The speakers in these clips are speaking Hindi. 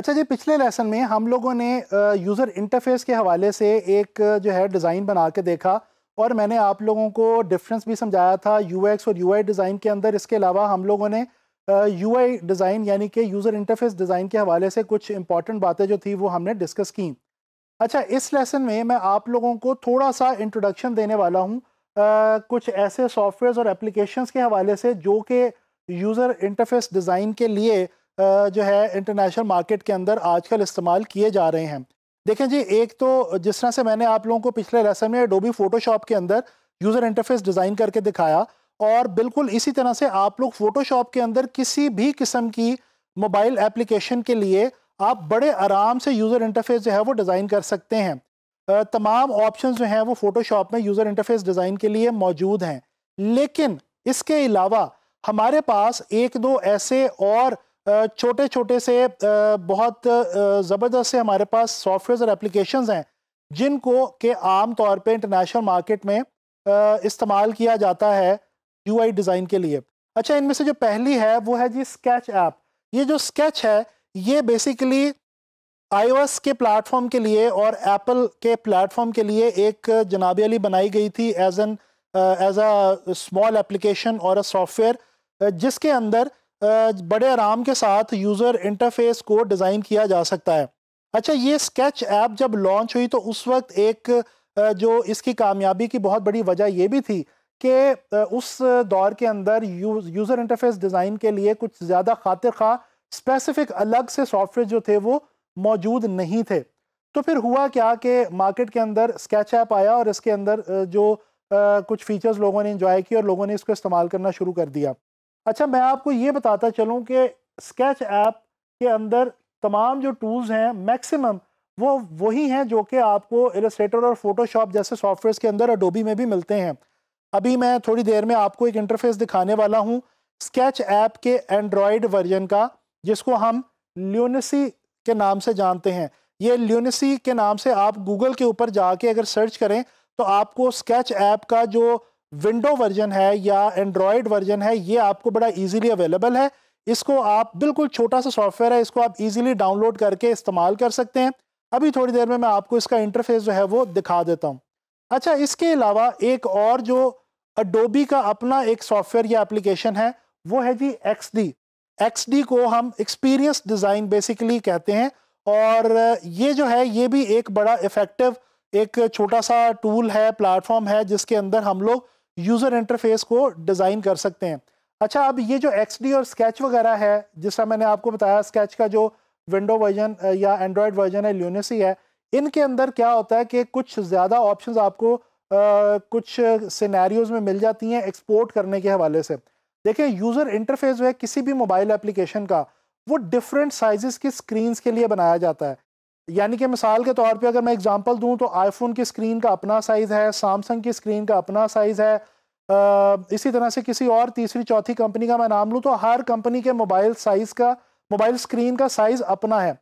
अच्छा जी पिछले लेसन में हम लोगों ने यूज़र इंटरफेस के हवाले से एक जो है डिज़ाइन बना के देखा और मैंने आप लोगों को डिफरेंस भी समझाया था यू और यू डिज़ाइन के अंदर इसके अलावा हम लोगों ने यू डिज़ाइन यानी कि यूज़र इंटरफेस डिज़ाइन के हवाले से कुछ इंपॉर्टेंट बातें जो थी वो हमने डिस्कस की अच्छा इस लेसन में मैं आप लोगों को थोड़ा सा इंट्रोडक्शन देने वाला हूँ कुछ ऐसे सॉफ्टवेयर और एप्लीकेशन के हवाले से जो कि यूज़र इंटरफेस डिज़ाइन के लिए जो है इंटरनेशनल मार्केट के अंदर आजकल इस्तेमाल किए जा रहे हैं देखें जी एक तो जिस तरह से मैंने आप लोगों को पिछले रसम में डोबी फोटोशॉप के अंदर यूज़र इंटरफेस डिज़ाइन करके दिखाया और बिल्कुल इसी तरह से आप लोग फोटोशॉप के अंदर किसी भी किस्म की मोबाइल एप्लीकेशन के लिए आप बड़े आराम से यूज़र इंटरफेस जो है वो डिज़ाइन कर सकते हैं तमाम ऑप्शन जो हैं वो फ़ोटोशॉप में यूज़र इंटरफेस डिज़ाइन के लिए मौजूद हैं लेकिन इसके अलावा हमारे पास एक दो ऐसे और छोटे छोटे से बहुत ज़बरदस्त से हमारे पास सॉफ्टवेयर और एप्लीकेशन हैं जिनको के आम तौर पे इंटरनेशनल मार्केट में इस्तेमाल किया जाता है यूआई डिज़ाइन के लिए अच्छा इनमें से जो पहली है वो है जी स्केच ऐप ये जो स्केच है ये बेसिकली आईओएस के प्लेटफॉर्म के लिए और एप्पल के प्लेटफॉर्म के लिए एक जनाब अली बनाई गई थी as an as a small application और अ सॉफ्टवेयर जिसके अंदर बड़े आराम के साथ यूज़र इंटरफेस को डिज़ाइन किया जा सकता है अच्छा ये स्केच ऐप जब लॉन्च हुई तो उस वक्त एक जो इसकी कामयाबी की बहुत बड़ी वजह ये भी थी कि उस दौर के अंदर यूज़र इंटरफेस डिज़ाइन के लिए कुछ ज़्यादा खातिर खा स्पेसिफिक अलग से सॉफ्टवेयर जो थे वो मौजूद नहीं थे तो फिर हुआ क्या कि मार्केट के अंदर स्केच ऐप आया और इसके अंदर जो कुछ फीचर्स लोगों ने इंजॉय किए और लोगों ने इसको इस्तेमाल करना शुरू कर दिया अच्छा मैं आपको ये बताता चलूँ कि स्केच ऐप के अंदर तमाम जो टूल्स हैं मैक्सिमम वो वही हैं जो कि आपको एलिस्ट्रेटर और फोटोशॉप जैसे सॉफ्टवेयर के अंदर अडोबी में भी मिलते हैं अभी मैं थोड़ी देर में आपको एक इंटरफेस दिखाने वाला हूँ स्केच ऐप के एंड्रॉयड वर्जन का जिसको हम ल्यूनसी के नाम से जानते हैं ये ल्यूनसी के नाम से आप गूगल के ऊपर जाके अगर सर्च करें तो आपको स्केच ऐप का जो विंडो वर्जन है या एंड्रॉयड वर्जन है ये आपको बड़ा इजीली अवेलेबल है इसको आप बिल्कुल छोटा सा सॉफ्टवेयर है इसको आप इजीली डाउनलोड करके इस्तेमाल कर सकते हैं अभी थोड़ी देर में मैं आपको इसका इंटरफेस जो है वो दिखा देता हूँ अच्छा इसके अलावा एक और जो अडोबी का अपना एक सॉफ्टवेयर या एप्लीकेशन है वो है जी एक्स डी एक्स डी को हम एक्सपीरियंस डिज़ाइन बेसिकली कहते हैं और ये जो है ये भी एक बड़ा इफ़ेक्टिव एक छोटा सा टूल है प्लेटफॉर्म है जिसके अंदर हम लोग यूज़र इंटरफेस को डिज़ाइन कर सकते हैं अच्छा अब ये जो एक्स और स्केच वगैरह है जिस तरह मैंने आपको बताया स्केच का जो विंडो वर्जन या एंड्रॉयड वर्जन है ल्यूनिसी है इनके अंदर क्या होता है कि कुछ ज़्यादा ऑप्शंस आपको आ, कुछ सिनेरियोज में मिल जाती हैं एक्सपोर्ट करने के हवाले से देखिए यूज़र इंटरफेस जो है किसी भी मोबाइल एप्लीकेशन का वो डिफरेंट साइज़ की स्क्रीनस के लिए बनाया जाता है यानी कि मिसाल के तौर पे अगर मैं एग्जांपल दूं तो आईफोन की स्क्रीन का अपना साइज़ है सैमसंग की स्क्रीन का अपना साइज़ है आ, इसी तरह से किसी और तीसरी चौथी कंपनी का मैं नाम लूँ तो हर कंपनी के मोबाइल साइज़ का मोबाइल स्क्रीन का साइज़ अपना है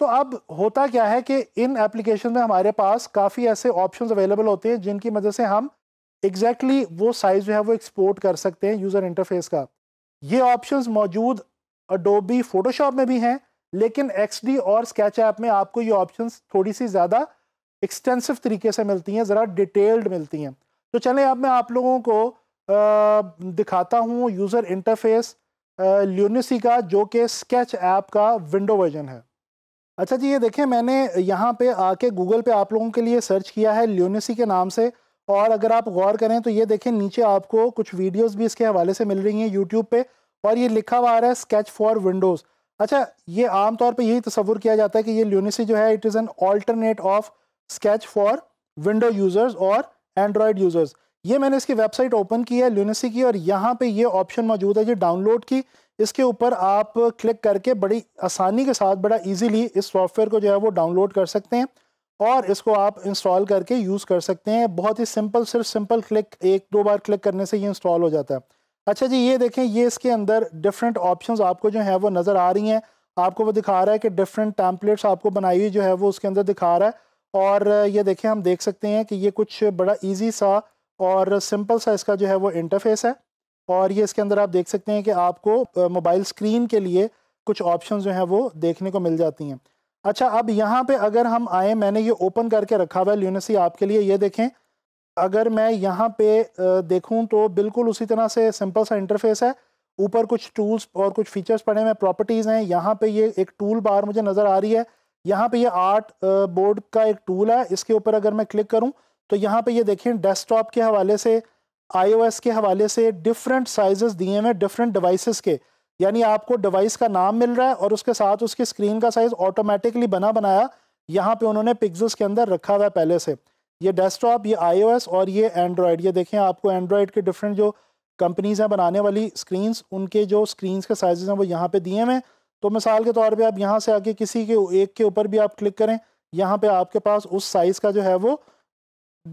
तो अब होता क्या है कि इन एप्लीकेशन में हमारे पास काफ़ी ऐसे ऑप्शन अवेलेबल होते हैं जिनकी मदद से हम एग्जैक्टली exactly वो साइज़ जो है वो एक्सपोर्ट कर सकते हैं यूज़र इंटरफेस का ये ऑप्शंस मौजूद अडोबी फोटोशॉप में भी हैं लेकिन एक्सडी और स्केच ऐप में आपको ये ऑप्शन थोड़ी सी ज़्यादा एक्सटेंसिव तरीके से मिलती हैं ज़रा डिटेल्ड मिलती हैं तो चलें अब मैं आप लोगों को आ, दिखाता हूँ यूज़र इंटरफेस ल्यूनिसी का जो कि स्केच ऐप का विंडो वर्जन है अच्छा जी ये देखें मैंने यहाँ पे आके गूगल पे आप लोगों के लिए सर्च किया है ल्यूनिसी के नाम से और अगर आप गौर करें तो ये देखें नीचे आपको कुछ वीडियोस भी इसके हवाले से मिल रही हैं यूट्यूब पे और ये लिखा हुआ आ रहा है स्केच फॉर विंडोज़ अच्छा ये आमतौर पर यही तस्वुर किया जाता है कि ये ल्यूनिसी जो है it is an alternate of Sketch for window users और एंड्रॉयड यूज़र्स ये मैंने इसकी वेबसाइट ओपन की है ल्यूनिसी की और यहाँ पे ये ऑप्शन मौजूद है जो डाउनलोड की इसके ऊपर आप क्लिक करके बड़ी आसानी के साथ बड़ा इजीली इस सॉफ्टवेयर को जो है वो डाउनलोड कर सकते हैं और इसको आप इंस्टॉल करके यूज़ कर सकते हैं बहुत ही सिंपल सिर्फ सिंपल क्लिक एक दो बार क्लिक करने से ये इंस्टॉल हो जाता है अच्छा जी ये देखें ये इसके अंदर डिफरेंट ऑप्शंस आपको जो है वो नज़र आ रही हैं आपको वो दिखा रहा है कि डिफरेंट टैम्पलेट्स आपको बनाई हुई जो है वो उसके अंदर दिखा रहा है और ये देखें हम देख सकते हैं कि ये कुछ बड़ा ईजी सा और सिंपल सा इसका जो है वो इंटरफेस है और ये इसके अंदर आप देख सकते हैं कि आपको मोबाइल स्क्रीन के लिए कुछ ऑप्शन जो हैं वो देखने को मिल जाती हैं अच्छा अब यहाँ पे अगर हम आए मैंने ये ओपन करके रखा हुआ है ल्यूनसी आपके लिए ये देखें अगर मैं यहाँ पे देखूँ तो बिल्कुल उसी तरह से सिंपल सा इंटरफेस है ऊपर कुछ टूल्स और कुछ फीचर्स पड़े हुए प्रॉपर्टीज़ हैं यहाँ पे ये एक टूल बार मुझे नज़र आ रही है यहाँ पे ये आर्ट बोर्ड का एक टूल है इसके ऊपर अगर मैं क्लिक करूँ तो यहाँ पे ये देखें डेस्कटॉप के हवाले से आईओएस के हवाले से डिफरेंट साइज दिए हुए डिफरेंट डिवाइसेस के यानी आपको डिवाइस का नाम मिल रहा है और उसके साथ उसकी स्क्रीन का साइज़ ऑटोमेटिकली बना बनाया यहाँ पे उन्होंने पिक्जल्स के अंदर रखा हुआ है पहले से ये डेस्कटॉप ये आईओएस और ये एंड्रॉयड ये देखें आपको एंड्रॉयड के डिफरेंट जो कंपनीज़ हैं बनाने वाली स्क्रीनस उनके जो स्क्रीनस के साइज़ हैं वो यहाँ पे दिए हुए हैं तो मिसाल के तौर पर आप यहाँ से आके किसी के एक के ऊपर भी आप क्लिक करें यहाँ पे आपके पास उस साइज़ का जो है वो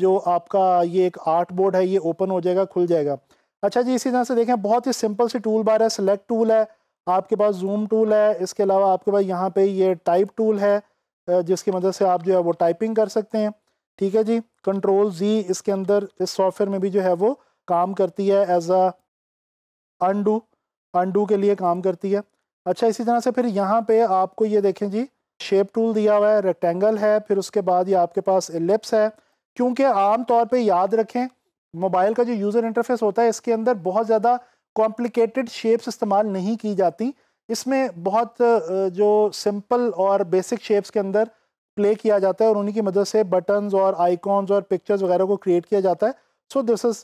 जो आपका ये एक आर्ट बोर्ड है ये ओपन हो जाएगा खुल जाएगा अच्छा जी इसी तरह से देखें बहुत ही सिंपल सी टूल बार है सेलेक्ट टूल है आपके पास जूम टूल है इसके अलावा आपके पास यहाँ पे ये टाइप टूल है जिसकी मदद मतलब से आप जो है वो टाइपिंग कर सकते हैं ठीक है जी कंट्रोल जी इसके अंदर इस सॉफ्टवेयर में भी जो है वो काम करती है एज अ अंडू के लिए काम करती है अच्छा इसी तरह से फिर यहाँ पे आपको ये देखें जी शेप टूल दिया हुआ है रेक्टेंगल है फिर उसके बाद ये आपके पास लिप्स है क्योंकि आम तौर पे याद रखें मोबाइल का जो यूज़र इंटरफेस होता है इसके अंदर बहुत ज़्यादा कॉम्प्लिकेटेड शेप्स इस्तेमाल नहीं की जाती इसमें बहुत जो सिंपल और बेसिक शेप्स के अंदर प्ले किया जाता है और उन्हीं की मदद से बटन्स और आइकॉन्स और पिक्चर्स वगैरह को क्रिएट किया जाता है so this is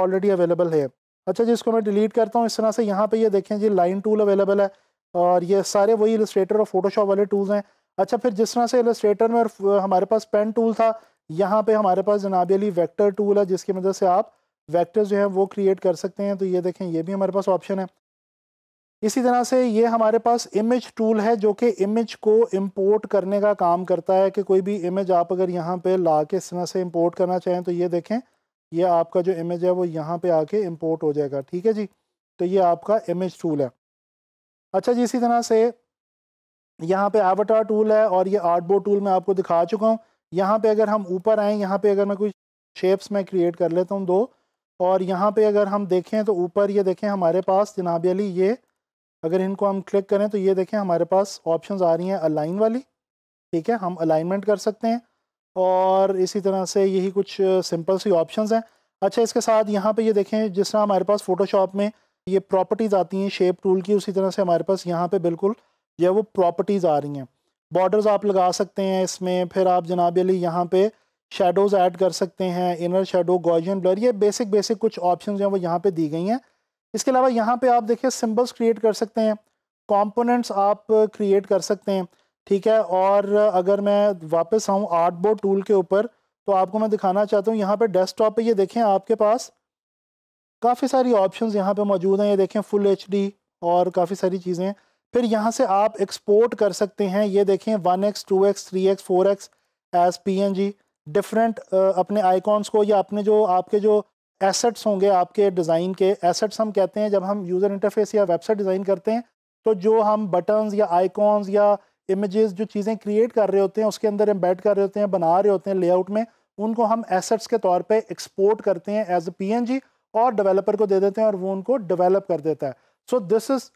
already available है अच्छा जी इसको मैं डिलीट करता हूँ इस तरह से यहाँ पे ये यह देखें जी लाइन टूल अवेलेबल है और ये सारे वही इलस्ट्रेटर और फोटोशॉप वाले टूल्स हैं अच्छा फिर जिस तरह से इलस्ट्रेटर में और uh, हमारे पास पेन टूल था यहाँ पे हमारे पास जनाब अली वैक्टर टूल है जिसकी मदद से आप वैक्टर जो है वो क्रिएट कर सकते हैं तो ये देखें ये भी हमारे पास ऑप्शन है इसी तरह से ये हमारे पास इमेज टूल है जो कि इमेज को इंपोर्ट करने का काम करता है कि कोई भी इमेज आप अगर यहाँ पे ला के इस तरह से इंपोर्ट करना चाहें तो ये देखें ये आपका जो इमेज है वो यहाँ पे आके इंपोर्ट हो जाएगा ठीक है जी तो ये आपका इमेज टूल है अच्छा जी इसी तरह से यहाँ पे एवटार टूल है और ये आर्टबोर्ड टूल मैं आपको दिखा चुका हूँ यहाँ पे अगर हम ऊपर आएँ यहाँ पे अगर मैं कुछ शेप्स में क्रिएट कर लेता हूँ दो और यहाँ पे अगर हम देखें तो ऊपर ये देखें हमारे पास जनाब अली ये अगर इनको हम क्लिक करें तो ये देखें हमारे पास ऑप्शंस आ रही हैं अलाइन वाली ठीक है हम अलाइनमेंट कर सकते हैं और इसी तरह से यही कुछ सिंपल सी ऑप्शंस हैं अच्छा इसके साथ यहाँ पे ये देखें जिस तरह हमारे पास फ़ोटोशॉप में ये प्रॉपर्टीज़ आती हैं शेप टूल की उसी तरह से हमारे पास यहाँ पर बिल्कुल जो वो प्रॉपर्टीज़ आ रही हैं बॉर्डर्स आप लगा सकते हैं इसमें फिर आप जनाब अली यहाँ पर शेडोज़ ऐड कर सकते हैं इनर शेडो गॉर्जियन ब्लर ये बेसिक बेसिक कुछ ऑप्शन जो हैं वो यहाँ पर दी गई हैं इसके अलावा यहाँ पे आप देखिए सिंबल्स क्रिएट कर सकते हैं कंपोनेंट्स आप क्रिएट कर सकते हैं ठीक है और अगर मैं वापस आऊँ आर्ट बोर्ड टूल के ऊपर तो आपको मैं दिखाना चाहता हूँ यहाँ पे डेस्कटॉप पे ये देखें आपके पास काफ़ी सारी ऑप्शंस यहाँ पे मौजूद हैं ये देखें फुल एच और काफ़ी सारी चीज़ें फिर यहाँ से आप एक्सपोर्ट कर सकते हैं ये देखें one X two X three X four X as P N G different अपने आइकॉन्स को या अपने जो आपके जो एसेट्स होंगे आपके डिज़ाइन के एसेट्स हम कहते हैं जब हम यूज़र इंटरफेस या वेबसाइट डिज़ाइन करते हैं तो जो हम बटन्स या आइकॉन्स या इमेजेस जो चीज़ें क्रिएट कर रहे होते हैं उसके अंदर एम्बेड कर रहे होते हैं बना रहे होते हैं लेआउट में उनको हम एसेट्स के तौर पे एक्सपोर्ट करते हैं एज ए पीएनजी और डेवलपर को दे देते हैं और वो उनको डेवलप कर देता है so this is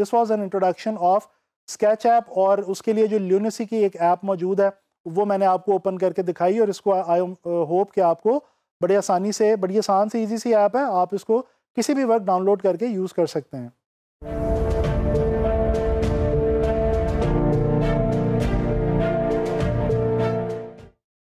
this was an introduction of Sketch app और उसके लिए जो ल्यूनिसी की एक ऐप मौजूद है वो मैंने आपको ओपन करके दिखाई और इसको आई होप uh, कि आपको बड़ी आसानी से बड़ी आसान से ईजी सी ऐप है आप इसको किसी भी वक्त डाउनलोड करके यूज़ कर सकते हैं